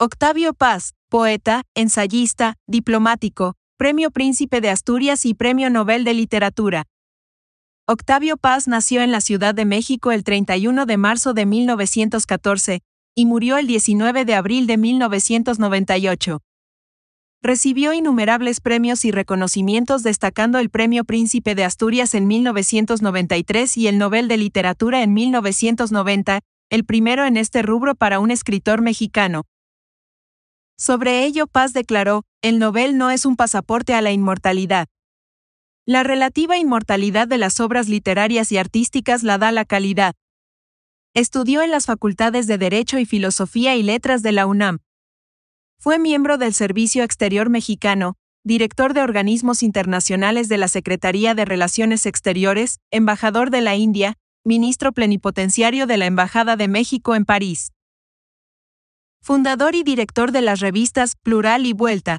Octavio Paz, poeta, ensayista, diplomático, Premio Príncipe de Asturias y Premio Nobel de Literatura. Octavio Paz nació en la Ciudad de México el 31 de marzo de 1914 y murió el 19 de abril de 1998. Recibió innumerables premios y reconocimientos destacando el Premio Príncipe de Asturias en 1993 y el Nobel de Literatura en 1990, el primero en este rubro para un escritor mexicano. Sobre ello Paz declaró, el Nobel no es un pasaporte a la inmortalidad. La relativa inmortalidad de las obras literarias y artísticas la da la calidad. Estudió en las facultades de Derecho y Filosofía y Letras de la UNAM. Fue miembro del Servicio Exterior Mexicano, director de organismos internacionales de la Secretaría de Relaciones Exteriores, embajador de la India, ministro plenipotenciario de la Embajada de México en París fundador y director de las revistas Plural y Vuelta,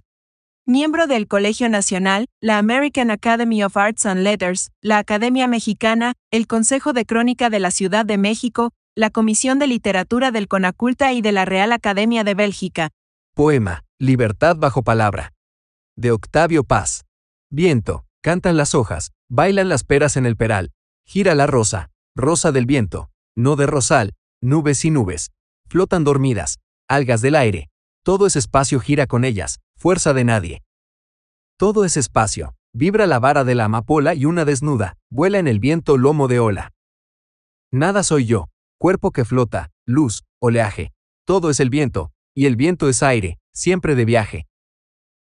miembro del Colegio Nacional, la American Academy of Arts and Letters, la Academia Mexicana, el Consejo de Crónica de la Ciudad de México, la Comisión de Literatura del Conaculta y de la Real Academia de Bélgica. Poema, Libertad bajo palabra. De Octavio Paz. Viento, cantan las hojas, bailan las peras en el peral, gira la rosa, rosa del viento, no de rosal, nubes y nubes, flotan dormidas, algas del aire. Todo ese espacio gira con ellas, fuerza de nadie. Todo es espacio, vibra la vara de la amapola y una desnuda, vuela en el viento lomo de ola. Nada soy yo, cuerpo que flota, luz, oleaje. Todo es el viento, y el viento es aire, siempre de viaje.